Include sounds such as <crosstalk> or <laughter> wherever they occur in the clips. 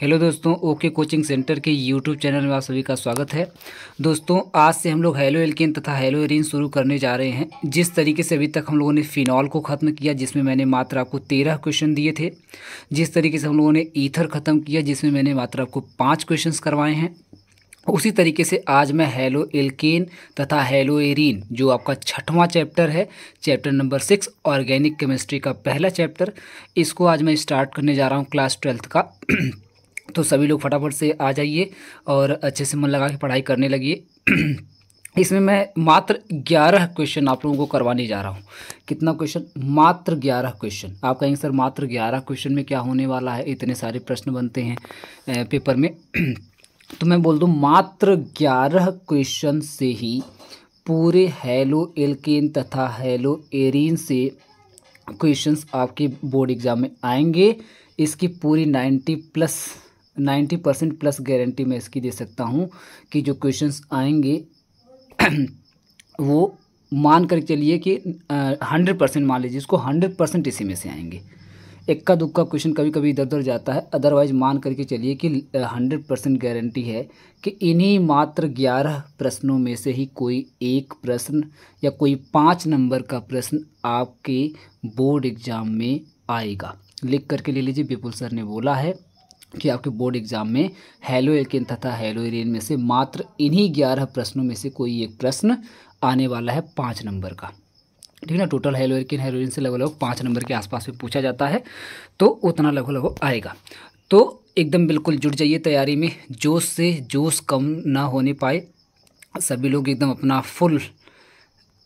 hello दोस्तों okay coaching centre के YouTube channel में आप सभी का स्वागत है दोस्तों आज से हम लोग हेलो एल्किन तथा हेलो एरिन शुरू करने जा रहे हैं जिस तरीके से अभी तक हम लोगों ने फिनॉल को ख़त्म किया जिसमें मैंने मात्र आपको तेरह क्वेश्चन दिए थे जिस तरीके से हम लोगों ने ईथर ख़त्म किया जिसमें मैंने मात्र आपको पाँच क्वेश्चन करवाए हैं उसी तरीके से आज मैं हेलो एल्केन तथा हेलो एरिन जो आपका छठवां चैप्टर है chapter number six organic chemistry का पहला चैप्टर इसको आज मैं स्टार्ट करने जा रहा हूँ क्लास ट्वेल्थ का तो सभी लोग फटाफट से आ जाइए और अच्छे से मन लगा के पढ़ाई करने लगिए <clears throat> इसमें मैं मात्र ग्यारह क्वेश्चन आप लोगों को करवाने जा रहा हूँ कितना क्वेश्चन मात्र ग्यारह क्वेश्चन आप कहेंगे सर मात्र ग्यारह क्वेश्चन में क्या होने वाला है इतने सारे प्रश्न बनते हैं पेपर में <clears throat> तो मैं बोल दूँ मात्र ग्यारह क्वेश्चन से ही पूरे हेलो एल्केन तथा हेलो एरिन से क्वेश्चंस आपके बोर्ड एग्ज़ाम में आएंगे इसकी पूरी ninety plus ninety percent plus guarantee मैं इसकी दे सकता हूँ कि जो क्वेश्चंस आएंगे <clears throat> वो मान कर चलिए कि हंड्रेड परसेंट मान लीजिए इसको हंड्रेड परसेंट इसी में से आएंगे इक्का दुक्का क्वेश्चन कभी कभी इधर उधर जाता है अदरवाइज मान करके चलिए कि हंड्रेड परसेंट गारंटी है कि इन्हीं मात्र ग्यारह प्रश्नों में से ही कोई एक प्रश्न या कोई पाँच नंबर का प्रश्न आपके बोर्ड एग्ज़ाम में आएगा लिख करके ले लीजिए विपुल सर ने बोला है कि आपके बोर्ड एग्जाम में हेलो एल्केन तथा हेलो एरिन में से मात्र इन्हीं ग्यारह प्रश्नों में से कोई एक प्रश्न आने वाला है पाँच नंबर का ठीक है ना टोटल हेलो हेलो हेलोइन से लगभग लगभग पाँच नंबर के आसपास में पूछा जाता है तो उतना लगभग लगभग आएगा तो एकदम बिल्कुल जुट जाइए तैयारी में जोश से जोश कम ना होने पाए सभी लोग एकदम अपना फुल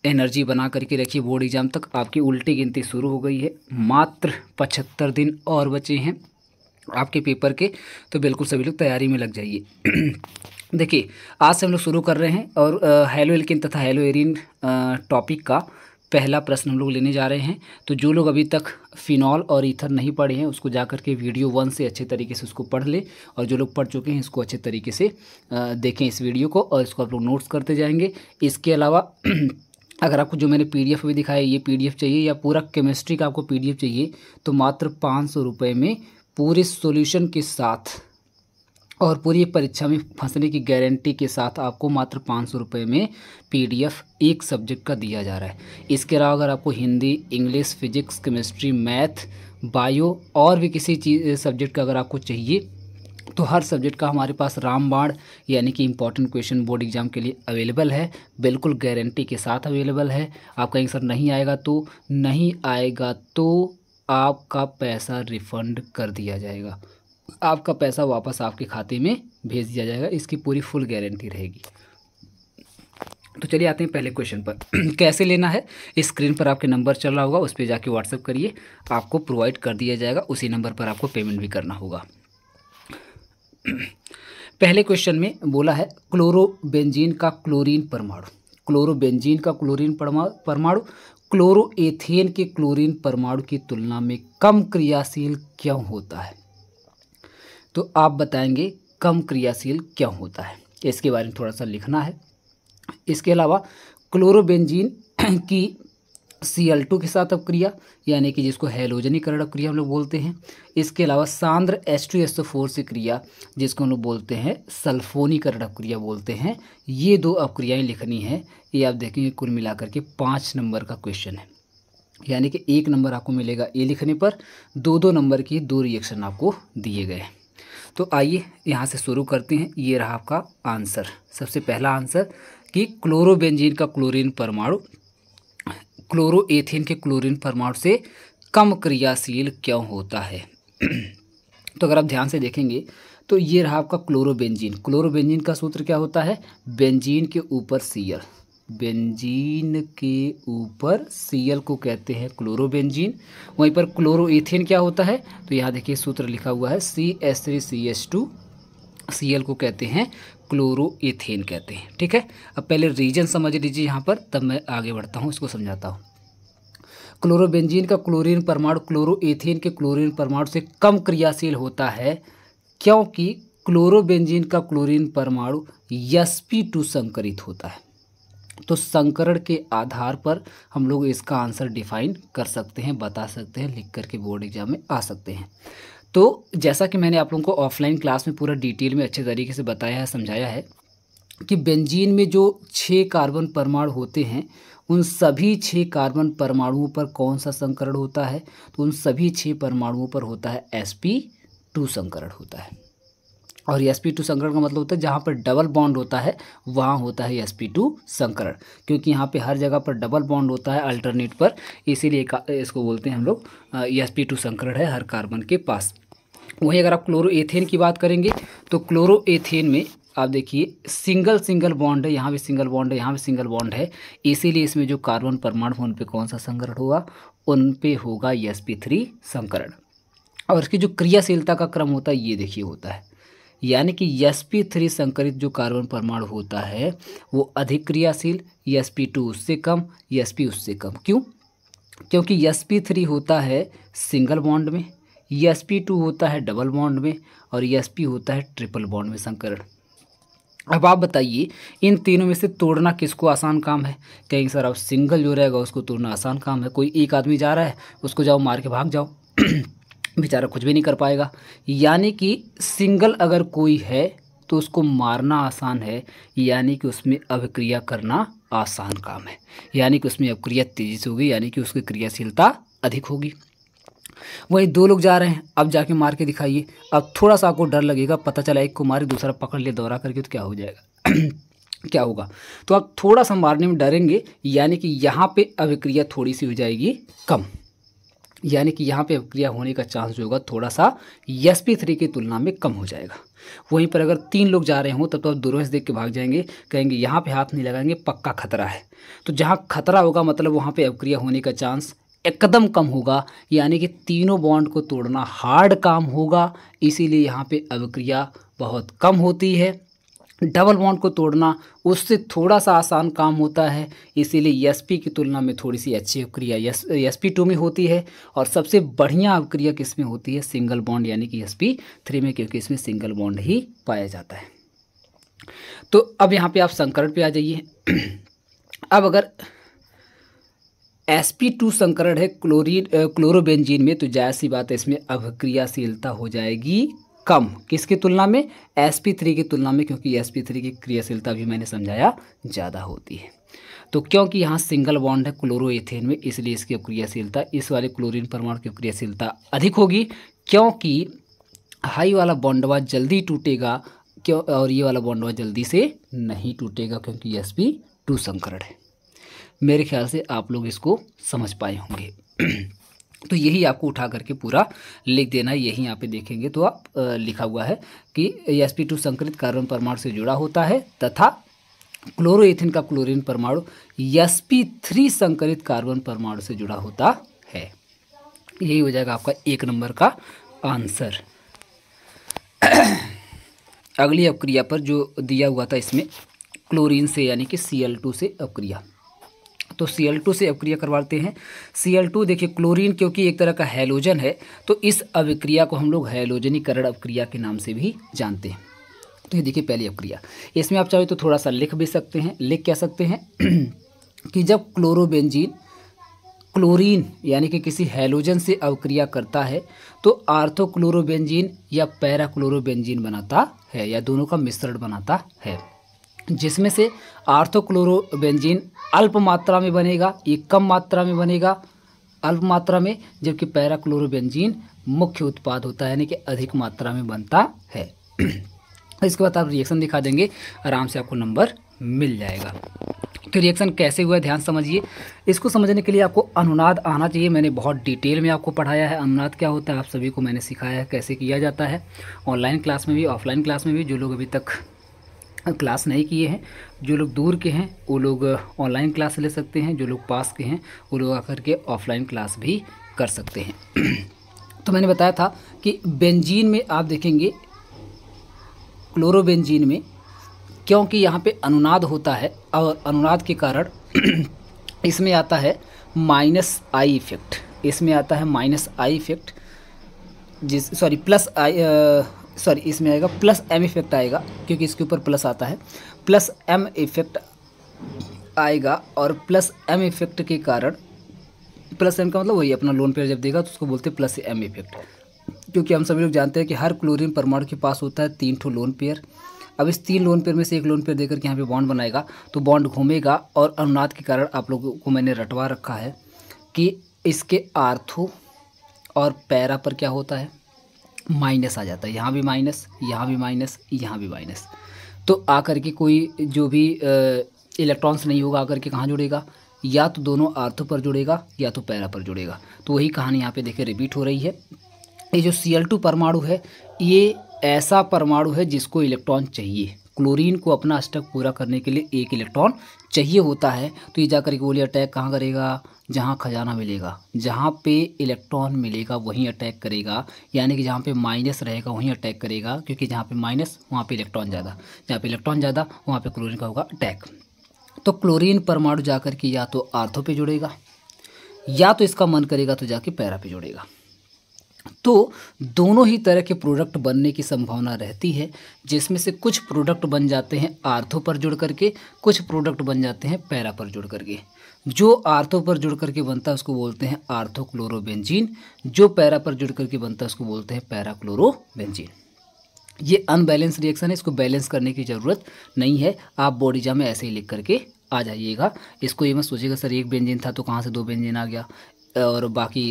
एनर्जी बना करके रखिए बोर्ड एग्ज़ाम तक आपकी उल्टी गिनती शुरू हो गई है मात्र पचहत्तर दिन और बचे हैं आपके पेपर के तो बिल्कुल सभी लोग तैयारी में लग जाइए <clears throat> देखिए आज से हम लोग शुरू कर रहे हैं और हेलो एल्किन तथा हेलो एरिन टॉपिक का पहला प्रश्न हम लोग लेने जा रहे हैं तो जो लोग अभी तक फिनॉल और ईथर नहीं पढ़े हैं उसको जा के वीडियो वन से अच्छे तरीके से उसको पढ़ ले और जो लोग पढ़ चुके हैं इसको अच्छे तरीके से देखें इस वीडियो को और इसको आप लोग नोट्स करते जाएंगे इसके अलावा <clears throat> अगर आपको जो मैंने पीडीएफ भी दिखाया ये पीडीएफ चाहिए या पूरा केमिस्ट्री का आपको पीडीएफ चाहिए तो मात्र पाँच सौ रुपये में पूरे सॉल्यूशन के साथ और पूरी परीक्षा में फंसने की गारंटी के साथ आपको मात्र पाँच सौ रुपये में पीडीएफ एक सब्जेक्ट का दिया जा रहा है इसके अलावा अगर आपको Hindi English physics chemistry math bio और भी किसी चीज सब्जेक्ट का अगर आपको चाहिए तो हर सब्जेक्ट का हमारे पास रामबाण यानी कि इंपॉर्टेंट क्वेश्चन बोर्ड एग्जाम के लिए अवेलेबल है बिल्कुल गारंटी के साथ अवेलेबल है आपका आंसर नहीं आएगा तो नहीं आएगा तो आपका पैसा रिफ़ंड कर दिया जाएगा आपका पैसा वापस आपके खाते में भेज दिया जाएगा इसकी पूरी फुल गारंटी रहेगी तो चलिए आते हैं पहले क्वेश्चन पर <clears throat> कैसे लेना है इस स्क्रीन पर आपके नंबर चल रहा होगा उस पर जाके व्हाट्सअप करिए आपको प्रोवाइड कर दिया जाएगा उसी नंबर पर आपको पेमेंट भी करना होगा <clears throat> पहले क्वेश्चन में बोला है क्लोरोबेंजीन का क्लोरीन परमाणु क्लोरोबेंजीन का क्लोरीन परमाणु क्लोरोएथेन के क्लोरीन परमाणु की तुलना में कम क्रियाशील क्यों होता है तो आप बताएंगे कम क्रियाशील क्यों होता है इसके बारे में थोड़ा सा लिखना है इसके अलावा क्लोरोबेंजीन की सी एल टू के साथ अपक्रिया यानी कि जिसको हेलोजनीकरण अपक्रिया हम लोग बोलते हैं इसके अलावा सांद्र एस टू एस फोर से क्रिया जिसको हम लोग बोलते हैं सल्फोनीकरण अपक्रिया बोलते हैं ये दो अपक्रियाएँ लिखनी है ये आप देखेंगे कुल मिलाकर के पाँच नंबर का क्वेश्चन है यानी कि एक नंबर आपको मिलेगा ये लिखने पर दो दो नंबर की दो रिएक्शन आपको दिए गए हैं तो आइए यहाँ से शुरू करते हैं ये रहा आपका आंसर सबसे पहला आंसर कि क्लोरोबेंजीन का क्लोरीन परमाणु क्लोरोएथेन के क्लोरीन परमाणु से कम क्रियाशील क्यों होता है <clears throat> तो अगर आप ध्यान से देखेंगे तो ये रहा आपका क्लोरोबेंजीन क्लोरोबेंजीन का सूत्र क्या होता है बेंजीन के ऊपर सीयल बेंजीन के ऊपर सीएल को कहते हैं क्लोरोबेंजीन वहीं पर क्लोरोएथेन क्या होता है तो यहाँ देखिए सूत्र लिखा हुआ है C S three C S two C L को कहते हैं क्लोरोथेन कहते हैं ठीक है अब पहले रीजन समझ लीजिए यहाँ पर तब मैं आगे बढ़ता हूँ इसको समझाता हूँ क्लोरोबेंजीन का क्लोरीन परमाणु क्लोरोएथेन के क्लोरीन परमाणु से कम क्रियाशील होता है क्योंकि क्लोरोबेंजीन का क्लोरीन परमाणु टू संकरित होता है तो संकरण के आधार पर हम लोग इसका आंसर डिफाइन कर सकते हैं बता सकते हैं लिख करके बोर्ड एग्जाम में आ सकते हैं तो जैसा कि मैंने आप लोगों को ऑफलाइन क्लास में पूरा डिटेल में अच्छे तरीके से बताया है समझाया है कि बेंजीन में जो छः कार्बन परमाणु होते हैं उन सभी छः कार्बन परमाणुओं पर कौन सा संकरण होता है तो उन सभी छः परमाणुओं पर होता है एस पी टू संकरण होता है और एस पी टू संकरण का मतलब होता है जहाँ पर डबल बॉन्ड होता है वहाँ होता है एस पी टू संकरण क्योंकि यहाँ पे हर जगह पर डबल बॉन्ड होता है अल्टरनेट पर इसीलिए इसको बोलते हैं हम लोग एस पी टू संकरण है हर कार्बन के पास वहीं अगर आप क्लोरोएथेन की बात करेंगे तो क्लोरोएथेन में आप देखिए सिंगल सिंगल बॉन्ड है यहाँ भी सिंगल बॉन्ड है यहाँ भी सिंगल बॉन्ड है इसीलिए इसमें जो कार्बन परमाणु उन पर कौन सा संकरण होगा उन पे होगा एस पी थ्री संकरण और इसकी जो क्रियाशीलता का क्रम होता है ये देखिए होता है यानी कि एस पी थ्री संकरित जो कार्बन परमाणु होता है वो अधिक क्रियाशील एस पी टू उससे कम एस पी उससे कम क्यों क्योंकि एस पी थ्री होता है सिंगल बॉन्ड में पी e टू होता है डबल बॉन्ड में और ई e होता है ट्रिपल बॉन्ड में संकरण अब आप बताइए इन तीनों में से तोड़ना किसको आसान काम है कहेंगे सर अब सिंगल जो रहेगा उसको तोड़ना आसान काम है कोई एक आदमी जा रहा है उसको जाओ मार के भाग जाओ <clears throat> बेचारा कुछ भी नहीं कर पाएगा यानी कि सिंगल अगर कोई है तो उसको मारना आसान है यानी कि उसमें अभिक्रिया करना आसान काम है यानी कि उसमें अभिक्रिया तेज़ी से होगी यानी कि उसकी क्रियाशीलता अधिक होगी वहीं दो लोग जा रहे हैं अब जाके मार के दिखाइए अब थोड़ा सा आपको डर लगेगा पता चला एक को मारे दूसरा पकड़ लिया दौरा करके तो क्या हो जाएगा <clears throat> क्या होगा तो आप थोड़ा सा मारने में डरेंगे यानी कि यहाँ पे अभिक्रिया थोड़ी सी हो जाएगी कम यानी कि यहाँ पे अभिक्रिया होने का चांस जो होगा थोड़ा सा यस पी थ्री की तुलना में कम हो जाएगा वहीं पर अगर तीन लोग जा रहे हों तब तो आप दूरों देख के भाग जाएंगे कहेंगे यहाँ पे हाथ नहीं लगाएंगे पक्का खतरा है तो जहाँ खतरा होगा मतलब वहाँ पे अभिक्रिया होने का चांस एकदम कम होगा यानी कि तीनों बॉन्ड को तोड़ना हार्ड काम होगा इसीलिए यहाँ पे अभिक्रिया बहुत कम होती है डबल बॉन्ड को तोड़ना उससे थोड़ा सा आसान काम होता है इसीलिए एस की तुलना में थोड़ी सी अच्छी अवक्रिया एस एस टू में होती है और सबसे बढ़िया अवक्रिया किस में होती है सिंगल बॉन्ड यानी कि एस थ्री में क्योंकि इसमें सिंगल बॉन्ड ही पाया जाता है तो अब यहाँ पे आप संकरण पे आ जाइए <clears throat> अब अगर एस पी टू संकरण है क्लोरीन क्लोरोबेंजीन में तो जाहिर सी बात है इसमें अभिक्रियाशीलता हो जाएगी कम किसकी तुलना में एस पी थ्री की तुलना में क्योंकि एस पी थ्री की क्रियाशीलता भी मैंने समझाया ज़्यादा होती है तो क्योंकि यहाँ सिंगल बॉन्ड है क्लोरोएथेन में इसलिए इसकी क्रियाशीलता इस वाले क्लोरीन परमाणु की क्रियाशीलता अधिक होगी क्योंकि हाई वाला बॉन्डवा जल्दी टूटेगा क्यों और ये वाला बॉन्डवा जल्दी से नहीं टूटेगा क्योंकि एस पी टू संकरण है मेरे ख्याल से आप लोग इसको समझ पाए होंगे <clears throat> तो यही आपको उठा करके पूरा लिख देना है यही यहाँ पे देखेंगे तो आप लिखा हुआ है कि एस पी टू संकृत कार्बन परमाणु से जुड़ा होता है तथा क्लोरोएथिन का क्लोरीन परमाणु एस पी थ्री संकृत कार्बन परमाणु से जुड़ा होता है यही हो जाएगा आपका एक नंबर का आंसर <clears throat> अगली अपक्रिया पर जो दिया हुआ था इसमें क्लोरीन से यानी कि सी एल टू से अपक्रिया तो सी एल टू से अभिक्रिया करवाते हैं सी एल टू देखिए क्लोरीन क्योंकि एक तरह का हेलोजन है तो इस अभिक्रिया को हम लोग हेलोजनीकरण अभिक्रिया के नाम से भी जानते हैं तो ये देखिए पहली अभिक्रिया इसमें आप चाहे तो थोड़ा सा लिख भी सकते हैं लिख क्या सकते हैं <clears throat> कि जब क्लोरोबेंजीन क्लोरीन यानी कि किसी हेलोजन से अवक्रिया करता है तो आर्थोक्लोरोबेंजीन या पैराक्लोरोबेंजीन बनाता है या दोनों का मिश्रण बनाता है जिसमें से आर्थोक्लोरोबेंजीन अल्प मात्रा में बनेगा ये कम मात्रा में बनेगा अल्प मात्रा में जबकि पैराक्लोरोबेंजीन मुख्य उत्पाद होता है यानी कि अधिक मात्रा में बनता है <clears throat> इसके बाद आप रिएक्शन दिखा देंगे आराम से आपको नंबर मिल जाएगा तो रिएक्शन कैसे हुआ है ध्यान समझिए इसको समझने के लिए आपको अनुनाद आना चाहिए मैंने बहुत डिटेल में आपको पढ़ाया है अनुनाद क्या होता है आप सभी को मैंने सिखाया है कैसे किया जाता है ऑनलाइन क्लास में भी ऑफलाइन क्लास में भी जो लोग अभी तक क्लास नहीं किए हैं जो लोग दूर के हैं वो लोग ऑनलाइन क्लास ले सकते हैं जो लोग पास के हैं वो लोग आकर के ऑफलाइन क्लास भी कर सकते हैं <clears throat> तो मैंने बताया था कि बेंजीन में आप देखेंगे क्लोरोबेंजीन में क्योंकि यहाँ पे अनुनाद होता है और अनुनाद के कारण <clears throat> इसमें आता है माइनस आई इफेक्ट इसमें आता है माइनस आई इफेक्ट जिस सॉरी प्लस आई सॉरी इसमें आएगा प्लस एम इफेक्ट आएगा क्योंकि इसके ऊपर प्लस आता है प्लस एम इफेक्ट आएगा और प्लस एम इफेक्ट के कारण प्लस एम का मतलब वही अपना लोन पेयर जब देगा तो उसको बोलते हैं प्लस एम इफेक्ट क्योंकि हम सभी लोग जानते हैं कि हर क्लोरीन परमाणु के पास होता है तीन ठो लोन पेयर अब इस तीन लोन पेयर में से एक लोन पेयर देकर के यहाँ पे बॉन्ड बनाएगा तो बॉन्ड घूमेगा और अनुनाद के कारण आप लोगों को मैंने रटवा रखा है कि इसके आर्थो और पैरा पर क्या होता है माइनस आ जाता है यहाँ भी माइनस यहाँ भी माइनस यहाँ भी माइनस तो आकर के कोई जो भी इलेक्ट्रॉन्स नहीं होगा आकर के कहाँ जुड़ेगा या तो दोनों आर्थों पर जुड़ेगा या तो पैरा पर जुड़ेगा तो वही कहानी यहाँ पे देखिए रिपीट हो रही है ये जो सी परमाणु है ये ऐसा परमाणु है जिसको इलेक्ट्रॉन चाहिए क्लोरीन को अपना स्टक पूरा करने के लिए एक इलेक्ट्रॉन चाहिए होता है तो ये जाकर के बोली अटैक कहाँ करेगा जहाँ खजाना मिलेगा जहाँ पे इलेक्ट्रॉन मिलेगा वहीं अटैक करेगा यानी कि जहाँ पे माइनस रहेगा वहीं अटैक करेगा क्योंकि जहाँ पे माइनस वहाँ पे इलेक्ट्रॉन ज़्यादा जहाँ पे इलेक्ट्रॉन ज़्यादा वहाँ पे क्लोरीन का होगा अटैक तो क्लोरीन परमाणु जाकर के या तो आर्थों पर जुड़ेगा या तो इसका मन करेगा तो जाके पैरा पर जुड़ेगा तो दोनों ही तरह के प्रोडक्ट बनने की संभावना रहती है जिसमें से कुछ प्रोडक्ट बन जाते हैं आर्थो पर जुड़ करके कुछ प्रोडक्ट बन जाते हैं पैरा पर जुड़ करके जो आर्थो पर जुड़ करके बनता है उसको बोलते हैं आर्थो क्लोरोबेंजीन जो पैरा पर जुड़ करके बनता है उसको बोलते हैं पैरा ये अनबैलेंस रिएक्शन है इसको बैलेंस करने की ज़रूरत नहीं है आप जा में ऐसे ही लिख करके आ जाइएगा इसको ये मत सोचिएगा सर एक बेंजिन था तो कहाँ से दो बेंजिन आ गया और बाकी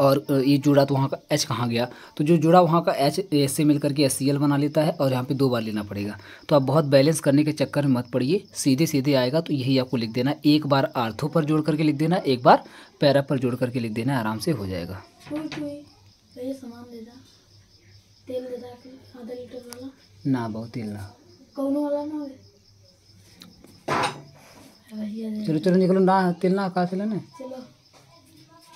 और ये जुड़ा तो वहाँ का एच कहाँ गया तो जो जुड़ा वहाँ का एच एस से मिल करके एस बना लेता है और यहाँ पे दो बार लेना पड़ेगा तो आप बहुत बैलेंस करने के चक्कर में मत पड़िए सीधे सीधे आएगा तो यही आपको लिख देना एक बार आर्थो पर जोड़ करके लिख देना एक बार पैरा पर जोड़ करके लिख देना आराम से हो जाएगा ना बहुत तेल ना चलो चलो निकलो ना तेल ना कहा से लेना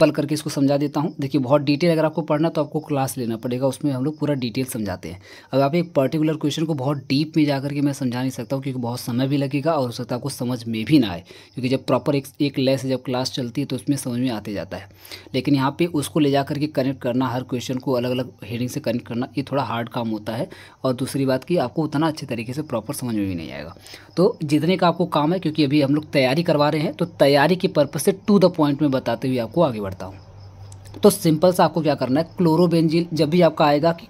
पल करके इसको समझा देता हूँ देखिए बहुत डिटेल अगर आपको पढ़ना तो आपको क्लास लेना पड़ेगा उसमें हम लोग पूरा डिटेल समझाते हैं अब आप एक पर्टिकुलर क्वेश्चन को बहुत डीप में जा करके मैं समझा नहीं सकता हूँ क्योंकि बहुत समय भी लगेगा और हो सकता है आपको समझ में भी ना आए क्योंकि जब प्रॉपर एक एक लेस जब क्लास चलती है तो उसमें समझ में आते जाता है लेकिन यहाँ पर उसको ले जा करके कनेक्ट करना हर क्वेश्चन को अलग अलग हेडिंग से कनेक्ट करना ये थोड़ा हार्ड काम होता है और दूसरी बात कि आपको उतना अच्छे तरीके से प्रॉपर समझ में भी नहीं आएगा तो जितने का आपको काम है क्योंकि अभी हम लोग तैयारी करवा रहे हैं तो तैयारी के पर्पज़ से टू द पॉइंट में बताते हुए आपको आगे बढ़ता हूँ तो सिंपल सा आपको क्या करना है क्लोरोबेंजिल जब भी आपका आएगा कि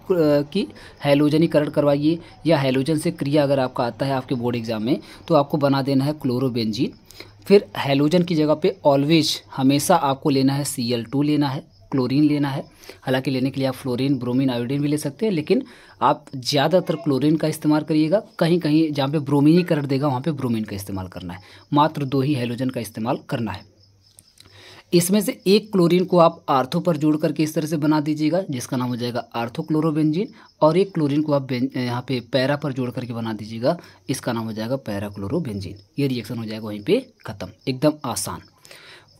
कि हेलोजनीकरण करवाइए या हेलोजन से क्रिया अगर आपका आता है आपके बोर्ड एग्जाम में तो आपको बना देना है क्लोरोबेंजिल फिर हेलोजन की जगह पे ऑलवेज हमेशा आपको लेना है सी एल टू लेना है क्लोरीन लेना है हालांकि लेने के लिए आप फ्लोरीन ब्रोमीन आयोडीन भी ले सकते हैं लेकिन आप ज़्यादातर क्लोरीन का इस्तेमाल करिएगा कहीं कहीं जहाँ पे करट देगा वहाँ पे ब्रोमीन का इस्तेमाल करना है मात्र दो ही हेलोजन का इस्तेमाल करना है इसमें से एक क्लोरीन को आप आर्थो पर जोड़ करके इस तरह से बना दीजिएगा जिसका नाम हो जाएगा आर्थो क्लोरोबेंजीन और एक क्लोरीन को आप यहाँ पे पैरा पर जोड़ करके बना दीजिएगा इसका नाम हो जाएगा पैरा क्लोरोबेंजीन ये रिएक्शन हो जाएगा वहीं पे ख़त्म एकदम आसान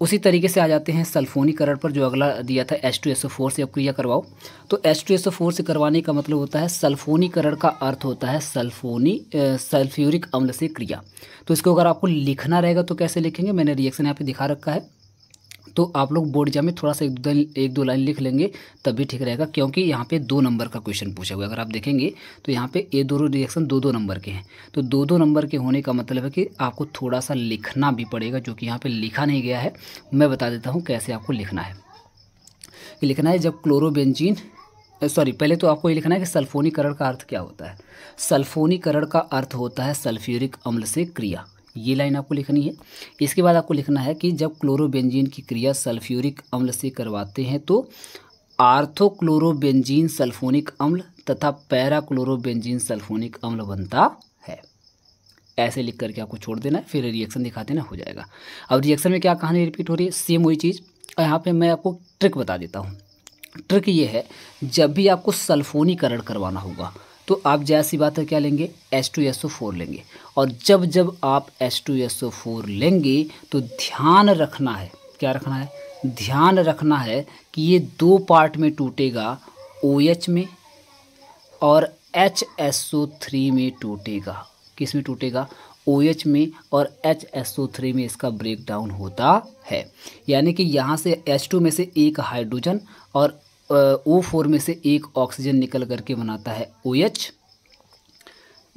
उसी तरीके से आ जाते हैं सल्फोनीकरण पर जो अगला दिया था H two S O four से अक्रिया करवाओ तो H two S O four से करवाने का मतलब होता है सल्फोनीकरण का अर्थ होता है सल्फोनी सल्फ्यूरिक अम्ल से क्रिया तो इसको अगर आपको लिखना रहेगा तो कैसे लिखेंगे मैंने रिएक्शन यहाँ पे दिखा रखा है तो आप लोग बोर्ड एग्जाम में थोड़ा सा एक दो एक दो लाइन लिख लेंगे तब भी ठीक रहेगा क्योंकि यहाँ पे दो नंबर का क्वेश्चन पूछा हुआ है अगर आप देखेंगे तो यहाँ पे ये दोनों रिएक्शन दो दो नंबर के हैं तो दो दो नंबर के होने का मतलब है कि आपको थोड़ा सा लिखना भी पड़ेगा जो कि यहाँ पर लिखा नहीं गया है मैं बता देता हूँ कैसे आपको लिखना है लिखना है जब क्लोरोबेंजीन सॉरी पहले तो आपको ये लिखना है कि सल्फोनीकरण का अर्थ क्या होता है सल्फोनीकरण का अर्थ होता है सल्फ्यूरिक अम्ल से क्रिया ये लाइन आपको लिखनी है इसके बाद आपको लिखना है कि जब क्लोरोबेंजीन की क्रिया सल्फ्यूरिक अम्ल से करवाते हैं तो आर्थोक्लोरोबेंजीन सल्फोनिक अम्ल तथा पैराक्लोरोबेंजीन सल्फोनिक अम्ल बनता है ऐसे लिख करके आपको छोड़ देना है फिर रिएक्शन दिखा देना हो जाएगा अब रिएक्शन में क्या कहानी रिपीट हो रही है सेम वही चीज़ और यहाँ पर मैं आपको ट्रिक बता देता हूँ ट्रिक ये है जब भी आपको सल्फोनीकरण करवाना होगा तो आप जैसी बात है क्या लेंगे S two S O four लेंगे और जब जब आप S two S O four लेंगे तो ध्यान रखना है क्या रखना है ध्यान रखना है कि ये दो पार्ट में टूटेगा ओ एच में और एच एस ओ थ्री में टूटेगा किस में टूटेगा ओ एच में और एच एस ओ थ्री में इसका ब्रेक डाउन होता है यानी कि यहाँ से एच टू में से एक हाइड्रोजन और ओ फोर में से एक ऑक्सीजन निकल करके बनाता है ओ एच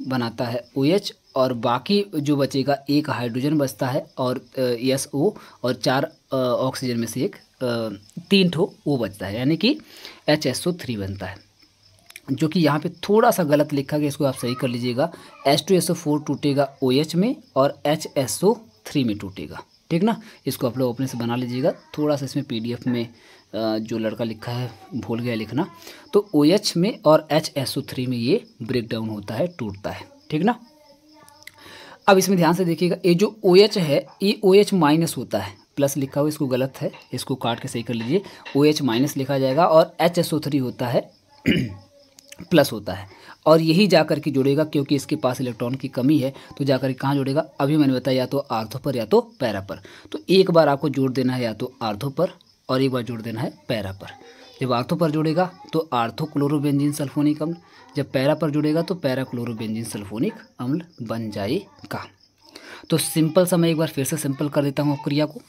बनाता है ओ एच और बाकी जो बचेगा एक हाइड्रोजन बचता है और एस ओ और चार ऑक्सीजन में से एक तीन ठो ओ बचता है यानी कि एच एस ओ थ्री बनता है जो कि यहाँ पे थोड़ा सा गलत लिखा गया इसको आप सही कर लीजिएगा H two S O four टूटेगा ओ एच में और एच एस ओ थ्री में टूटेगा ठीक ना इसको आप लोग अपने से बना लीजिएगा थोड़ा सा इसमें पी डी एफ में जो लड़का लिखा है भूल गया लिखना तो ओ OH में और एच एस ओ थ्री में ये ब्रेक डाउन होता है टूटता है ठीक ना अब इसमें ध्यान से देखिएगा ये जो ओ OH है ये ओ OH माइनस होता है प्लस लिखा हुआ इसको गलत है इसको काट के सही कर लीजिए ओ OH माइनस लिखा जाएगा और एच एस ओ थ्री होता है प्लस <clears throat> होता है और यही जा कर के जुड़ेगा क्योंकि इसके पास इलेक्ट्रॉन की कमी है तो जा कर कहाँ जुड़ेगा अभी मैंने बताया या तो आर्थों पर या तो पैरा पर तो एक बार आपको जोड़ देना है या तो आर्थों पर और एक बार जोड़ देना है पैरा पर जब आर्थो पर जुड़ेगा तो आर्थो क्लोरोबेंजिन सल्फोनिक अम्ल जब पैरा पर जुड़ेगा तो पैरा क्लोरोबेंजिन सल्फोनिक अम्ल बन जाएगा तो सिंपल सा मैं एक बार फिर से सिंपल कर देता हूँ क्रिया को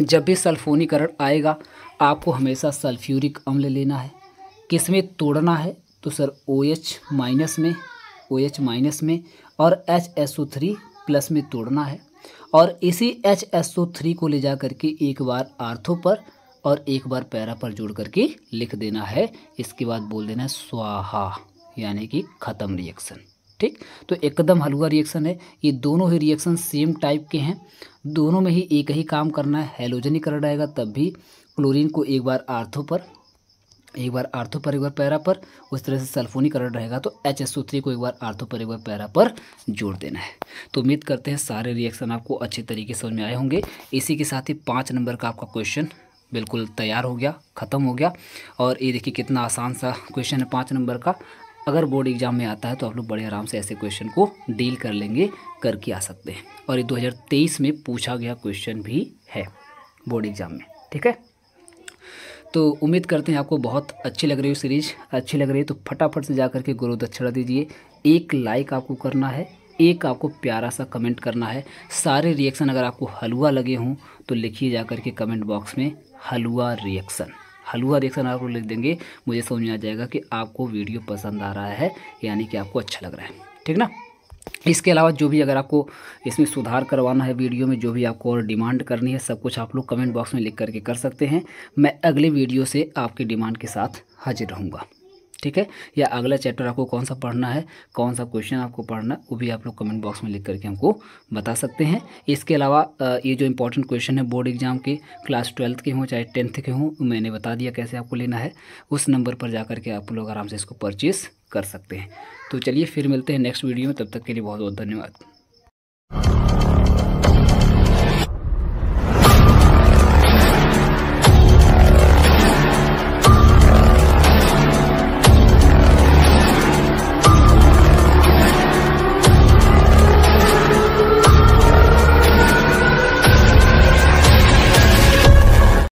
जब भी सल्फोनीकरण आएगा आपको हमेशा सल्फ्यूरिक अम्ल लेना है किस में तोड़ना है तो सर ओ एच माइनस में ओ एच माइनस में और H S O three plus में तोड़ना है और इसी एच एस ओ थ्री को ले जा करके एक बार आर्थो पर और एक बार पैरा पर जोड़ करके लिख देना है इसके बाद बोल देना है स्वाहा यानी कि ख़त्म रिएक्शन ठीक तो एकदम हलवा रिएक्शन है ये दोनों ही रिएक्शन सेम टाइप के हैं दोनों में ही एक ही काम करना है हेलोजनीकरण रहेगा तब भी क्लोरीन को एक बार आर्थों पर एक बार आर्थो पर एक बार पैरा पर उस तरह से सल्फोनीकरण रहेगा तो एच एस को एक बार आर्थो पर एक बार पैरा पर जोड़ देना है तो उम्मीद करते हैं सारे रिएक्शन आपको अच्छे तरीके से समझ में आए होंगे इसी के साथ ही पाँच नंबर का आपका क्वेश्चन बिल्कुल तैयार हो गया ख़त्म हो गया और ये देखिए कितना आसान सा क्वेश्चन है पाँच नंबर का अगर बोर्ड एग्जाम में आता है तो आप लोग बड़े आराम से ऐसे क्वेश्चन को डील कर लेंगे करके आ सकते हैं और ये 2023 में पूछा गया क्वेश्चन भी है बोर्ड एग्जाम में ठीक है तो उम्मीद करते हैं आपको बहुत अच्छी लग रही हो सीरीज अच्छी लग रही है तो फटाफट से जा करके गुरु दक्षिणा दीजिए एक लाइक आपको करना है एक आपको प्यारा सा कमेंट करना है सारे रिएक्शन अगर आपको हलवा लगे हों तो लिखिए जा कर के कमेंट बॉक्स में हलवा रिएक्शन हलवा रिएक्शन आप लोग लिख देंगे मुझे समझ में आ जाएगा कि आपको वीडियो पसंद आ रहा है यानी कि आपको अच्छा लग रहा है ठीक ना इसके अलावा जो भी अगर आपको इसमें सुधार करवाना है वीडियो में जो भी आपको और डिमांड करनी है सब कुछ आप लोग कमेंट बॉक्स में लिख करके कर सकते हैं मैं अगले वीडियो से आपकी डिमांड के साथ हाजिर रहूँगा ठीक है या अगला चैप्टर आपको कौन सा पढ़ना है कौन सा क्वेश्चन आपको पढ़ना वो भी आप लोग कमेंट बॉक्स में लिख करके हमको बता सकते हैं इसके अलावा ये जो इंपॉर्टेंट क्वेश्चन है बोर्ड एग्जाम के क्लास ट्वेल्थ के हों चाहे टेंथ के हों मैंने बता दिया कैसे आपको लेना है उस नंबर पर जा करके आप लोग आराम से इसको परचेस कर सकते हैं तो चलिए फिर मिलते हैं नेक्स्ट वीडियो में तब तक के लिए बहुत बहुत धन्यवाद